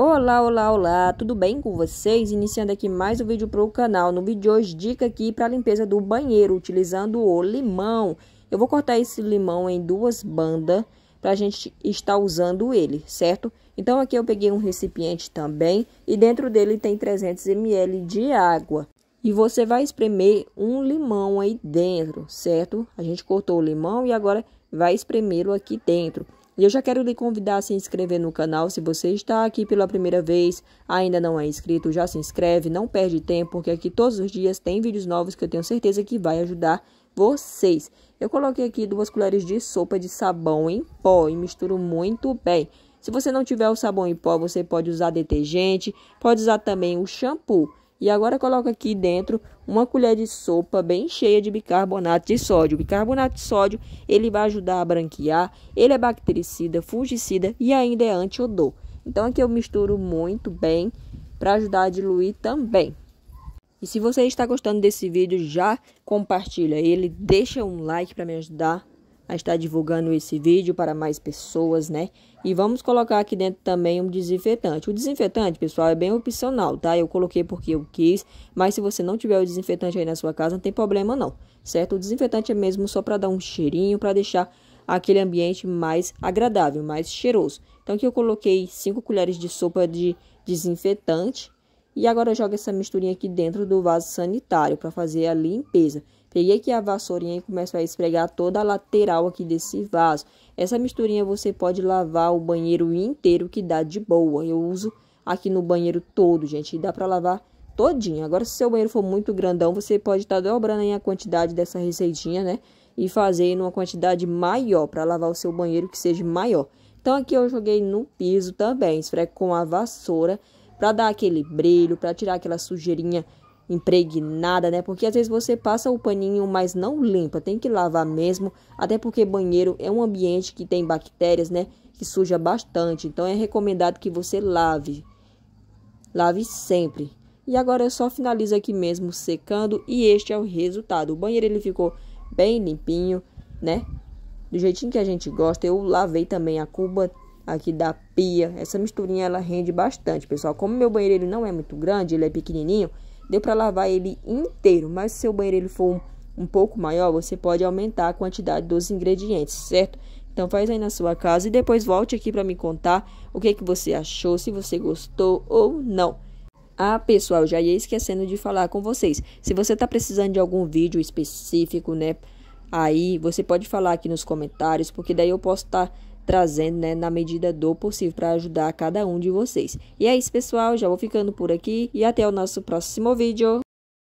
Olá, olá, olá, tudo bem com vocês? Iniciando aqui mais um vídeo para o canal. No vídeo de hoje, dica aqui para a limpeza do banheiro, utilizando o limão. Eu vou cortar esse limão em duas bandas para a gente estar usando ele, certo? Então aqui eu peguei um recipiente também e dentro dele tem 300 ml de água. E você vai espremer um limão aí dentro, certo? A gente cortou o limão e agora vai espremê-lo aqui dentro. E eu já quero lhe convidar a se inscrever no canal se você está aqui pela primeira vez, ainda não é inscrito, já se inscreve, não perde tempo, porque aqui todos os dias tem vídeos novos que eu tenho certeza que vai ajudar vocês. Eu coloquei aqui duas colheres de sopa de sabão em pó e misturo muito bem. Se você não tiver o sabão em pó, você pode usar detergente, pode usar também o shampoo. E agora coloca aqui dentro uma colher de sopa bem cheia de bicarbonato de sódio. O bicarbonato de sódio, ele vai ajudar a branquear, ele é bactericida, fungicida e ainda é antiodor. Então aqui eu misturo muito bem para ajudar a diluir também. E se você está gostando desse vídeo, já compartilha ele, deixa um like para me ajudar a estar tá divulgando esse vídeo para mais pessoas, né? E vamos colocar aqui dentro também um desinfetante. O desinfetante, pessoal, é bem opcional, tá? Eu coloquei porque eu quis, mas se você não tiver o desinfetante aí na sua casa, não tem problema não, certo? O desinfetante é mesmo só para dar um cheirinho, para deixar aquele ambiente mais agradável, mais cheiroso. Então aqui eu coloquei 5 colheres de sopa de desinfetante e agora joga essa misturinha aqui dentro do vaso sanitário para fazer a limpeza. Peguei aqui a vassourinha e começo a esfregar toda a lateral aqui desse vaso. Essa misturinha você pode lavar o banheiro inteiro que dá de boa. Eu uso aqui no banheiro todo, gente, e dá para lavar todinho. Agora, se seu banheiro for muito grandão, você pode estar tá dobrando aí a quantidade dessa receitinha, né? E fazer uma quantidade maior para lavar o seu banheiro que seja maior. Então, aqui eu joguei no piso também, esfrego com a vassoura para dar aquele brilho, para tirar aquela sujeirinha impregnada, né? Porque às vezes você passa o paninho, mas não limpa, tem que lavar mesmo, até porque banheiro é um ambiente que tem bactérias, né? Que suja bastante, então é recomendado que você lave. Lave sempre. E agora eu só finalizo aqui mesmo secando e este é o resultado. O banheiro ele ficou bem limpinho, né? Do jeitinho que a gente gosta. Eu lavei também a cuba aqui da pia. Essa misturinha ela rende bastante, pessoal. Como meu banheiro ele não é muito grande, ele é pequenininho, Deu para lavar ele inteiro, mas se o banheiro ele for um, um pouco maior, você pode aumentar a quantidade dos ingredientes, certo? Então faz aí na sua casa e depois volte aqui para me contar o que que você achou, se você gostou ou não. Ah, pessoal, já ia esquecendo de falar com vocês. Se você está precisando de algum vídeo específico, né? Aí você pode falar aqui nos comentários, porque daí eu posso estar tá trazendo né, na medida do possível para ajudar cada um de vocês. E é isso, pessoal. Já vou ficando por aqui e até o nosso próximo vídeo.